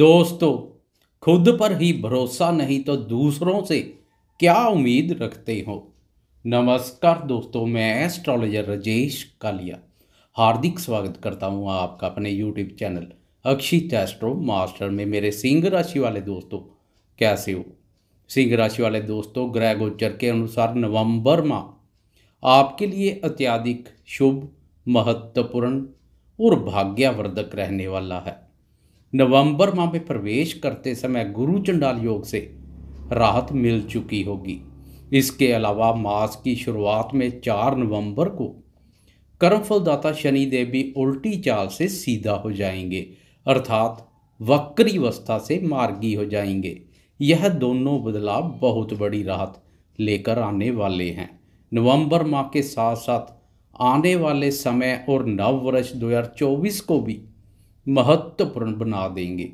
दोस्तों खुद पर ही भरोसा नहीं तो दूसरों से क्या उम्मीद रखते हो नमस्कार दोस्तों मैं एस्ट्रोलॉजर राजेश कालिया हार्दिक स्वागत करता हूँ आपका अपने YouTube channel Akshit astro master में मेरे सिंह राशि वाले दोस्तों कैसे हो सिंह राशि वाले दोस्तों ग्रह गोचर के अनुसार नवंबर माह आपके लिए अत्याधिक शुभ महत्वपूर्ण और भाग्यवर्धक रहने वाला है नवंबर माह में प्रवेश करते समय गुरु चंडाल योग से राहत मिल चुकी होगी इसके अलावा मास की शुरुआत में चार नवंबर को कर्मफलदाता शनि देव भी उल्टी चाल से सीधा हो जाएंगे अर्थात वक्री अवस्था से मार्गी हो जाएंगे यह दोनों बदलाव बहुत बड़ी राहत लेकर आने वाले हैं नवंबर माह के साथ साथ आने वाले समय और नव वर्ष 2024 को भी महत्वपूर्ण बना देंगे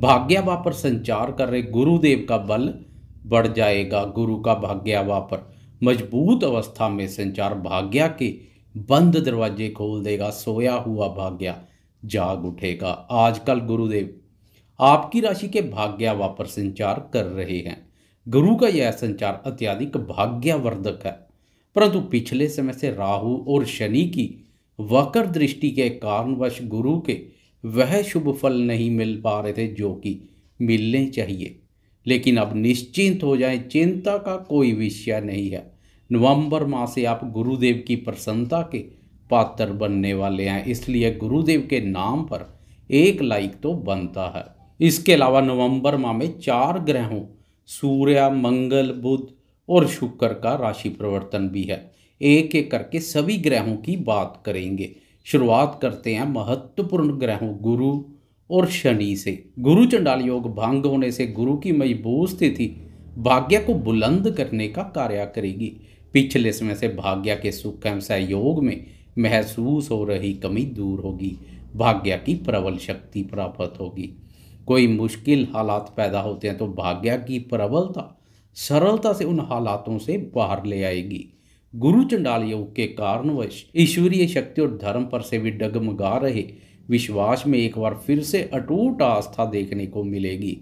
भाग्या पर संचार कर रहे गुरुदेव का बल बढ़ जाएगा गुरु का भाग्या पर मजबूत अवस्था में संचार भाग्या के बंद दरवाजे खोल देगा सोया हुआ भाग्या जाग उठेगा आजकल गुरुदेव आपकी राशि के भाग्या पर संचार कर रहे हैं गुरु का यह संचार अत्याधिक भाग्यवर्धक है परंतु पिछले समय से राहु और शनि की वक्र दृष्टि के कारणवश गुरु के वह शुभ फल नहीं मिल पा रहे थे जो कि मिलने चाहिए लेकिन अब निश्चिंत हो जाएं चिंता का कोई विषय नहीं है नवंबर माह से आप गुरुदेव की प्रसन्नता के पात्र बनने वाले हैं इसलिए गुरुदेव के नाम पर एक लाइक तो बनता है इसके अलावा नवंबर माह में चार ग्रहों सूर्य मंगल बुध और शुक्र का राशि परिवर्तन भी है एक एक करके सभी ग्रहों की बात करेंगे शुरुआत करते हैं महत्वपूर्ण ग्रहों गुरु और शनि से गुरु चंडाल योग भंग होने से गुरु की मजबूत स्थिति भाग्य को बुलंद करने का कार्य करेगी पिछले समय से भाग्य के सुख एवं सहयोग में महसूस हो रही कमी दूर होगी भाग्य की प्रबल शक्ति प्राप्त होगी कोई मुश्किल हालात पैदा होते हैं तो भाग्य की प्रबलता सरलता से उन हालातों से बाहर ले आएगी गुरु चंडाल योग के कारणवश ईश्वरीय शक्ति और धर्म पर से भी डगमगा रहे विश्वास में एक बार फिर से अटूट आस्था देखने को मिलेगी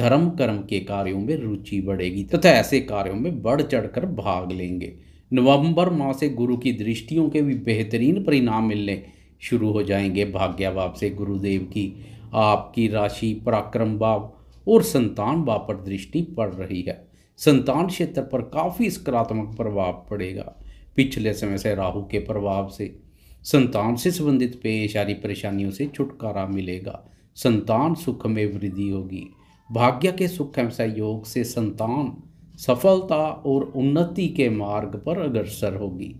धर्म कर्म के कार्यों में रुचि बढ़ेगी तथा ऐसे कार्यों में बढ़ चढ़कर भाग लेंगे नवंबर माह से गुरु की दृष्टियों के भी बेहतरीन परिणाम मिलने शुरू हो जाएंगे भाग्यभाव से गुरुदेव की आपकी राशि पराक्रम भाव और संतान भाव पर दृष्टि पड़ रही है संतान क्षेत्र पर काफ़ी सकारात्मक प्रभाव पड़ेगा पिछले समय से राहु के प्रभाव से संतान से संबंधित पेश आ रही परेशानियों से छुटकारा मिलेगा संतान सुख में वृद्धि होगी भाग्य के सुख एवं सहयोग से संतान सफलता और उन्नति के मार्ग पर अग्रसर होगी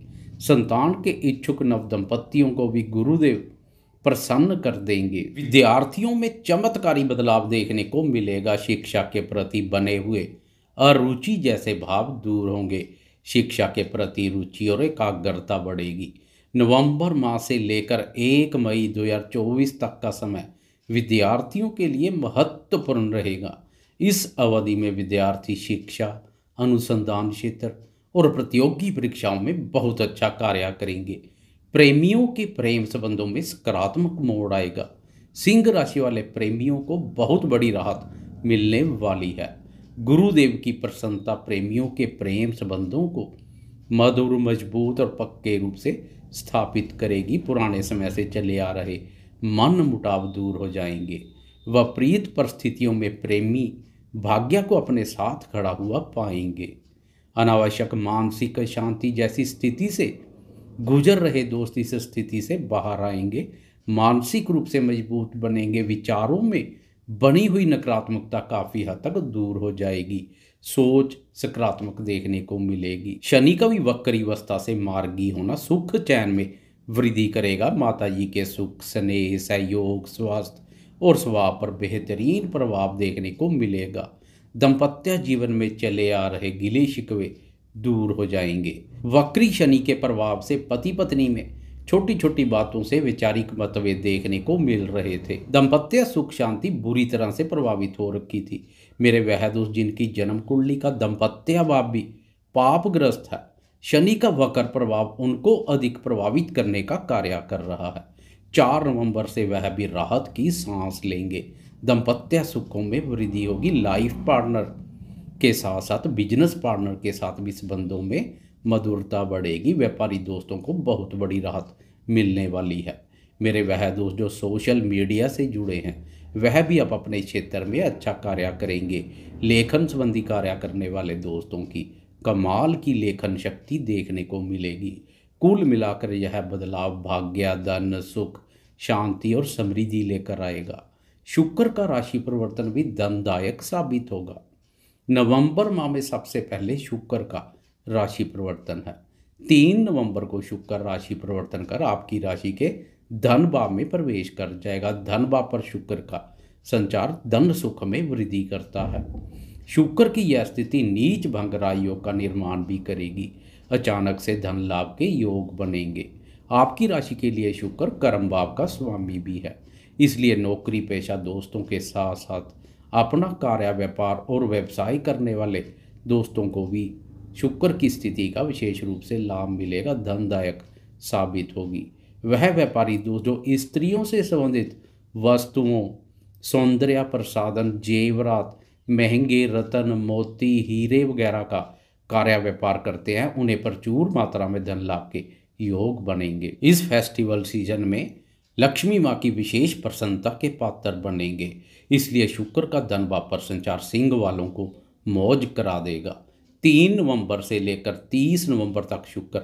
संतान के इच्छुक नव दंपतियों को भी गुरुदेव प्रसन्न कर देंगे विद्यार्थियों में चमत्कारी बदलाव देखने को मिलेगा शिक्षा के प्रति बने हुए अरुचि जैसे भाव दूर होंगे शिक्षा के प्रति रुचि और एकाग्रता बढ़ेगी नवंबर माह से लेकर एक मई 2024 तक का समय विद्यार्थियों के लिए महत्वपूर्ण रहेगा इस अवधि में विद्यार्थी शिक्षा अनुसंधान क्षेत्र और प्रतियोगी परीक्षाओं में बहुत अच्छा कार्य करेंगे प्रेमियों के प्रेम संबंधों में सकारात्मक मोड़ आएगा सिंह राशि वाले प्रेमियों को बहुत बड़ी राहत मिलने वाली है गुरुदेव की प्रसन्नता प्रेमियों के प्रेम संबंधों को मधुर मजबूत और पक्के रूप से स्थापित करेगी पुराने समय से चले आ रहे मन मुटाव दूर हो जाएंगे विपरीत परिस्थितियों में प्रेमी भाग्य को अपने साथ खड़ा हुआ पाएंगे अनावश्यक मानसिक शांति जैसी स्थिति से गुजर रहे दोस्त इस स्थिति से बाहर आएंगे मानसिक रूप से मजबूत बनेंगे विचारों में बनी हुई नकारात्मकता काफ़ी हद तक दूर हो जाएगी सोच सकारात्मक देखने को मिलेगी शनि का भी वक्री अवस्था से मार्गी होना सुख चैन में वृद्धि करेगा माता जी के सुख स्नेह सहयोग स्वास्थ्य और स्वभाव पर बेहतरीन प्रभाव देखने को मिलेगा दंपत्य जीवन में चले आ रहे गिले शिकवे दूर हो जाएंगे वक्री शनि के प्रभाव से पति पत्नी में छोटी छोटी बातों से वैचारिक मतभेद देखने को मिल रहे थे दंपत्य सुख शांति बुरी तरह से प्रभावित हो रखी थी मेरे वह दोस्त जिनकी जन्म कुंडली का दंपत्य भाव भी पापग्रस्त है शनि का वक्र प्रभाव उनको अधिक प्रभावित करने का कार्य कर रहा है चार नवंबर से वह भी राहत की सांस लेंगे दंपत्य सुखों में वृद्धि होगी लाइफ पार्टनर के साथ साथ बिजनेस पार्टनर के साथ भी संबंधों में मधुरता बढ़ेगी व्यापारी दोस्तों को बहुत बड़ी राहत मिलने वाली है मेरे वह दोस्त जो सोशल मीडिया से जुड़े हैं वह भी अब अपने क्षेत्र में अच्छा कार्य करेंगे लेखन संबंधी कार्य करने वाले दोस्तों की कमाल की लेखन शक्ति देखने को मिलेगी कुल मिलाकर यह बदलाव भाग्य धन सुख शांति और समृद्धि लेकर आएगा शुक्र का राशि परिवर्तन भी धनदायक साबित होगा नवंबर माह में सबसे पहले शुक्र का राशि परिवर्तन है तीन नवंबर को शुक्र राशि परिवर्तन कर आपकी राशि के धन भाव में प्रवेश कर जाएगा धन भाव पर शुक्र का संचार धन सुख में वृद्धि करता है शुक्र की यह स्थिति नीच भंग योग का निर्माण भी करेगी अचानक से धन लाभ के योग बनेंगे आपकी राशि के लिए शुक्र कर्म भाव का स्वामी भी है इसलिए नौकरी पेशा दोस्तों के साथ साथ अपना कार्य व्यापार और व्यवसाय करने वाले दोस्तों को भी शुक्र की स्थिति का विशेष रूप से लाभ मिलेगा धनदायक साबित होगी वह व्यापारी दोस्त जो स्त्रियों से संबंधित वस्तुओं सौंदर्य प्रसाधन जेवरात महंगे रतन मोती हीरे वगैरह का कार्य व्यापार करते हैं उन्हें प्रचुर मात्रा में धन लाभ के योग बनेंगे इस फेस्टिवल सीजन में लक्ष्मी माँ की विशेष प्रसन्नता के पात्र बनेंगे इसलिए शुक्र का धन वापर संचार सिंह वालों को मौज करा देगा तीन नवंबर से लेकर तीस नवंबर तक शुक्र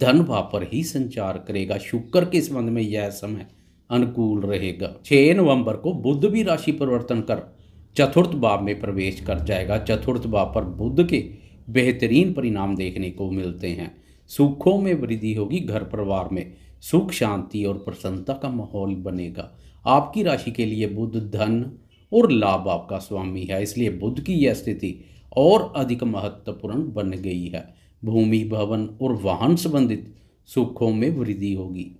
धन भाव पर ही संचार करेगा शुक्र के संबंध में यह समय अनुकूल रहेगा छः नवंबर को बुद्ध भी राशि परिवर्तन कर चतुर्थ भाव में प्रवेश कर जाएगा चतुर्थ भाव पर बुद्ध के बेहतरीन परिणाम देखने को मिलते हैं सुखों में वृद्धि होगी घर परिवार में सुख शांति और प्रसन्नता का माहौल बनेगा आपकी राशि के लिए बुद्ध धन और लाभ आपका स्वामी है इसलिए बुद्ध की यह स्थिति और अधिक महत्वपूर्ण बन गई है भूमि भवन और वाहन संबंधित सुखों में वृद्धि होगी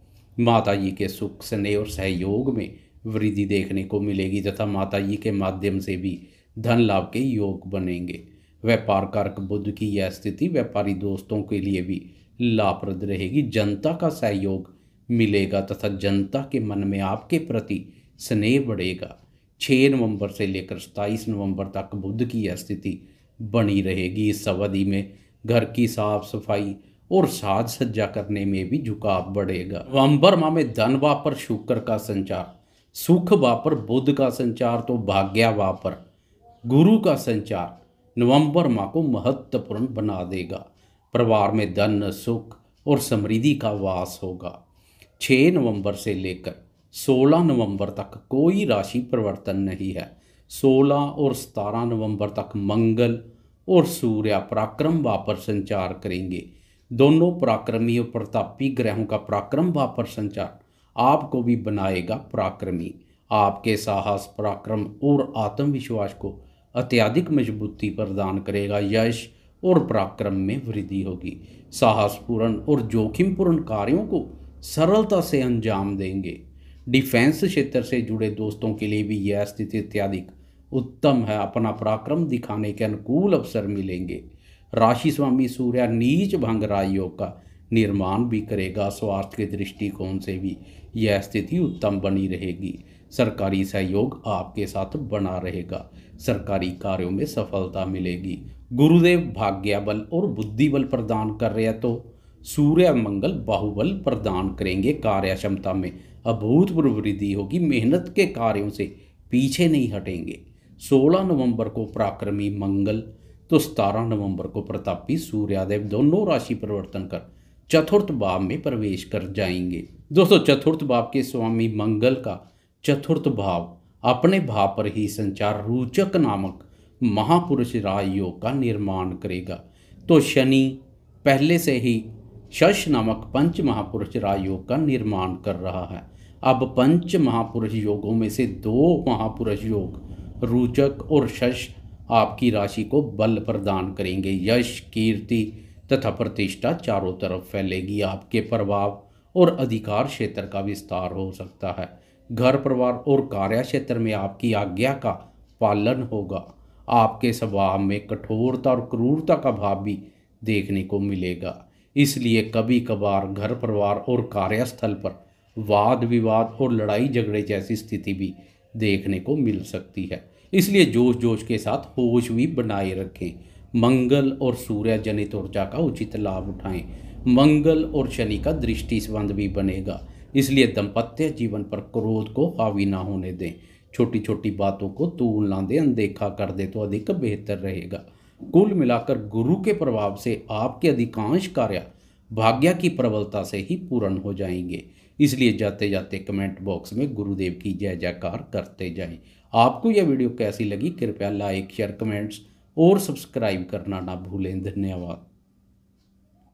माता जी के सुख स्नेह और सहयोग में वृद्धि देखने को मिलेगी तथा माता जी के माध्यम से भी धन लाभ के योग बनेंगे व्यापार कारक बुद्ध की यह स्थिति व्यापारी दोस्तों के लिए भी लाभप्रद रहेगी जनता का सहयोग मिलेगा तथा जनता के मन में आपके प्रति स्नेह बढ़ेगा छः नवंबर से लेकर सताईस नवंबर तक बुद्ध की यह स्थिति बनी रहेगी इस अवधि में घर की साफ सफाई और साज सज्जा करने में भी झुकाव बढ़ेगा नवंबर माह में धन वापर शुक्र का संचार सुख वापर बुद्ध का संचार तो भाग्या वापर गुरु का संचार नवंबर माह को महत्वपूर्ण बना देगा परिवार में धन सुख और समृद्धि का वास होगा 6 नवंबर से लेकर 16 नवंबर तक कोई राशि परिवर्तन नहीं है 16 और 17 नवंबर तक मंगल और सूर्य पराक्रम वापर संचार करेंगे दोनों पराक्रमी और प्रतापी ग्रहों का पराक्रम वापर संचार आपको भी बनाएगा पराक्रमी आपके साहस पराक्रम और आत्मविश्वास को अत्याधिक मजबूती प्रदान करेगा यश और पराक्रम में वृद्धि होगी साहसपूर्ण और जोखिमपूर्ण कार्यों को सरलता से अंजाम देंगे डिफेंस क्षेत्र से जुड़े दोस्तों के लिए भी यह स्थिति अत्याधिक उत्तम है अपना पराक्रम दिखाने के अनुकूल अवसर मिलेंगे राशि स्वामी सूर्य नीच भंग राजयोग का निर्माण भी करेगा स्वास्थ्य के दृष्टिकोण से भी यह स्थिति उत्तम बनी रहेगी सरकारी सहयोग आपके साथ बना रहेगा सरकारी कार्यों में सफलता मिलेगी गुरुदेव भाग्य बल और बुद्धि बल प्रदान कर रहे हैं तो सूर्य मंगल बाहुबल प्रदान करेंगे कार्य क्षमता में अभूतपूर्व वृद्धि होगी मेहनत के कार्यों से पीछे नहीं हटेंगे 16 नवंबर को पराक्रमी मंगल तो सतारह नवंबर को प्रतापी सूर्यादेव दोनों राशि परिवर्तन कर चतुर्थ भाव में प्रवेश कर जाएंगे दोस्तों चतुर्थ भाव के स्वामी मंगल का चतुर्थ भाव अपने भाव पर ही संचार रोचक नामक महापुरुष राजयोग का निर्माण करेगा तो शनि पहले से ही शश नामक पंच महापुरुष राजयोग का निर्माण कर रहा है अब पंच महापुरुष योगों में से दो महापुरुष योग रोचक और शश आपकी राशि को बल प्रदान करेंगे यश कीर्ति तथा प्रतिष्ठा चारों तरफ फैलेगी आपके प्रभाव और अधिकार क्षेत्र का विस्तार हो सकता है घर परिवार और कार्य क्षेत्र में आपकी आज्ञा का पालन होगा आपके स्वभाव में कठोरता और क्रूरता का भाव भी देखने को मिलेगा इसलिए कभी कभार घर परिवार और कार्यस्थल पर वाद विवाद और लड़ाई झगड़े जैसी स्थिति भी देखने को मिल सकती है इसलिए जोश जोश के साथ होश भी बनाए रखें मंगल और सूर्य जनित ऊर्जा का उचित लाभ उठाएं मंगल और शनि का दृष्टि संबंध भी बनेगा इसलिए दंपत्य जीवन पर क्रोध को हावी ना होने दें छोटी छोटी बातों को ना दें अनदेखा कर दे तो अधिक बेहतर रहेगा कुल मिलाकर गुरु के प्रभाव से आपके अधिकांश कार्य भाग्य की प्रबलता से ही पूर्ण हो जाएंगे इसलिए जाते जाते कमेंट बॉक्स में गुरुदेव की जय जयकार करते जाएं आपको यह वीडियो कैसी लगी कृपया लाइक शेयर कमेंट्स और सब्सक्राइब करना ना भूलें धन्यवाद